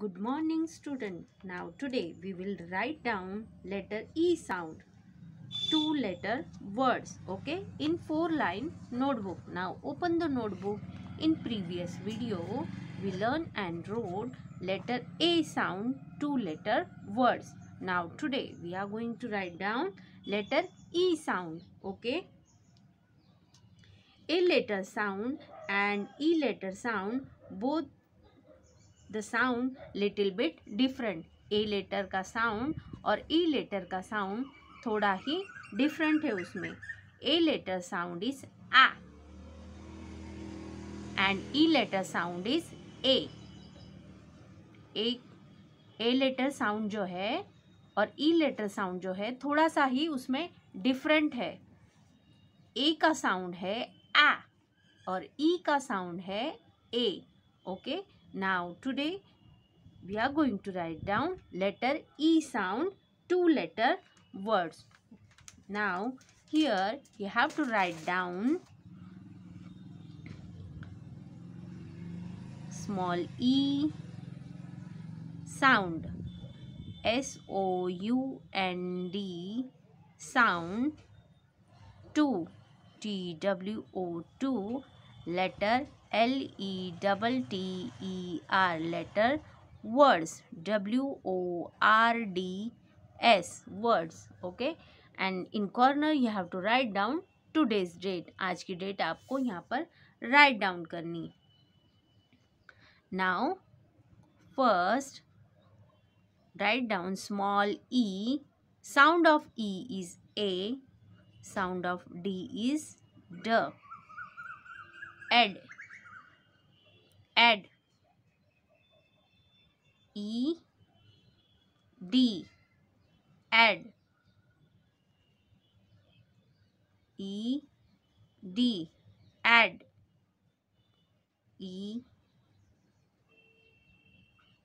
Good morning student. Now today we will write down letter E sound. Two letter words. Okay. In four line notebook. Now open the notebook. In previous video we learned and wrote letter A sound two letter words. Now today we are going to write down letter E sound. Okay. A letter sound and E letter sound both the sound little bit different A letter का sound और E e letter का sound थोड़ा ही different है उसमें A letter sound is आ and E letter sound is A A letter sound जो है और ई लेटर साउंड जो है थोड़ा सा ही उसमें डिफरेंट है ए का साउंड है आ और ई e का साउंड है A okay okay? Now today we are going to write down letter E sound two letter words. Now here you have to write down small e sound S O U N D sound 2 T W O 2 letter L E double T E R letter words W O R D S words okay and in corner you have to write down today's date आज की date आपको यहाँ पर right down करनी है now first write down small E sound of E is A sound of D is d add add e d add e d add e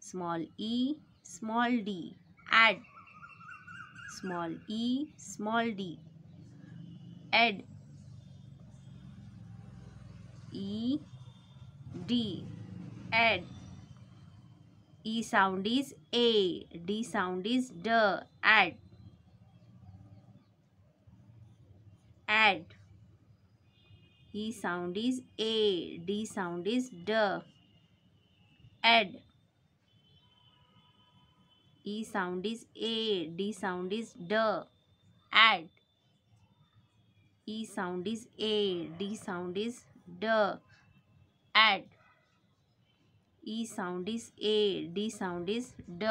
small e small d add small e small d add e d E sound is A, D sound is D, add. Add. E sound is A, D sound is D, add. E sound is A, D sound is D, add. E sound is A, D sound is D, add. E sound is A, D sound is D,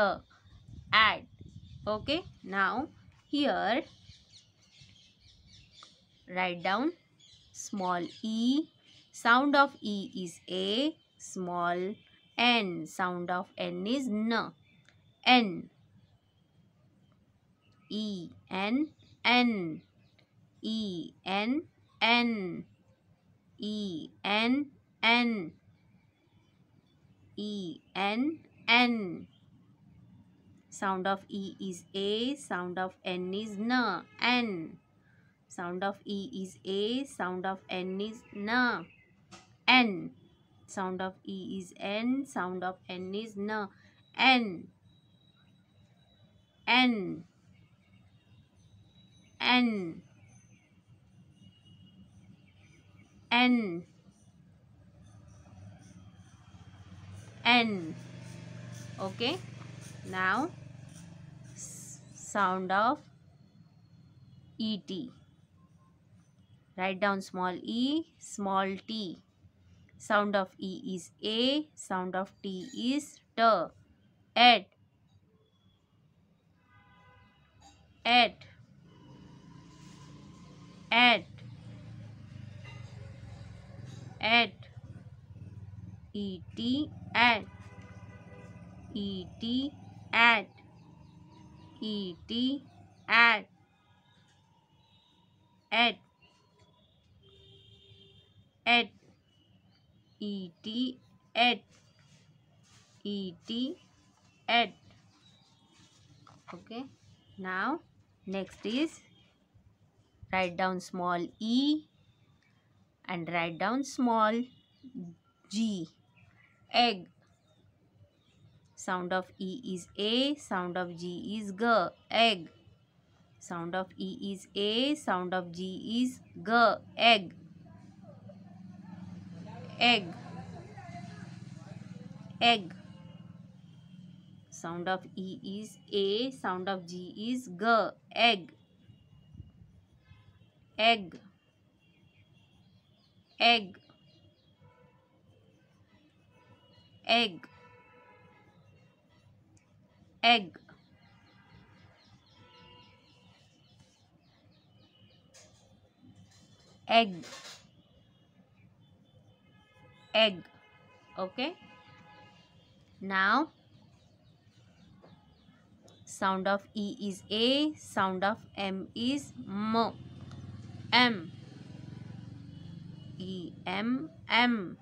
at. Okay, now here write down small e, sound of E is A, small N, sound of N is N, N, E, N, N, E, N, N, E, N, N. E, N, N. Sound of E is A, sound of N is N, N. Sound of E is A, sound of N is N, N. Sound of E is N, sound of N is N, N. N. N. N. N. Okay. Now, sound of ET. Write down small e, small t. Sound of E is A, sound of T is T. At. At. At. At et at et at et at at at et at et at okay now next is write down small e and write down small g egg sound of e is a sound of g is g egg sound of e is a sound of g is g egg egg egg sound of e is a sound of g is g egg egg egg egg egg egg egg okay now sound of e is a sound of m is m m e m m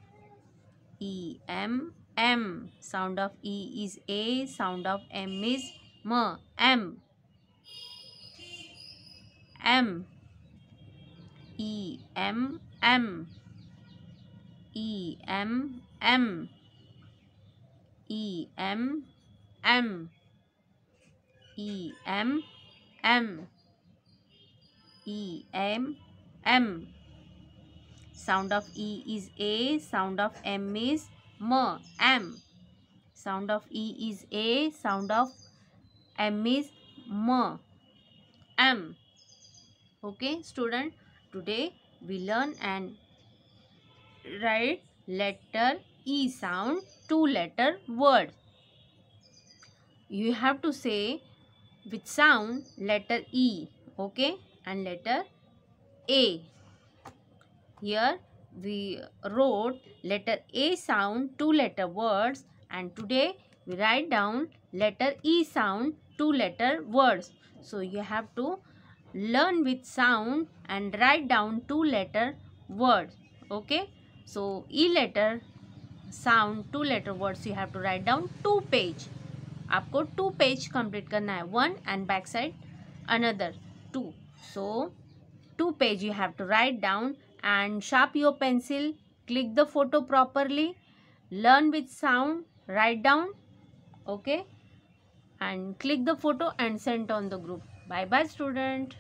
e m M. Sound of E is A. Sound of M is M. M. M. E. M. M. E. M. M. E. M. M. E. M. M. E. M. M. Sound of E is A. Sound of M is M m m sound of e is a sound of m is m m okay student today we learn and write letter e sound two letter word you have to say with sound letter e okay and letter a here we wrote letter A sound two letter words and today we write down letter E sound two letter words. So you have to learn with sound and write down two letter words. Okay. So E letter sound two letter words you have to write down two page. आपको two page complete करना है one and back side another two. So two page you have to write down and sharp your pencil click the photo properly learn with sound write down okay and click the photo and send on the group bye bye student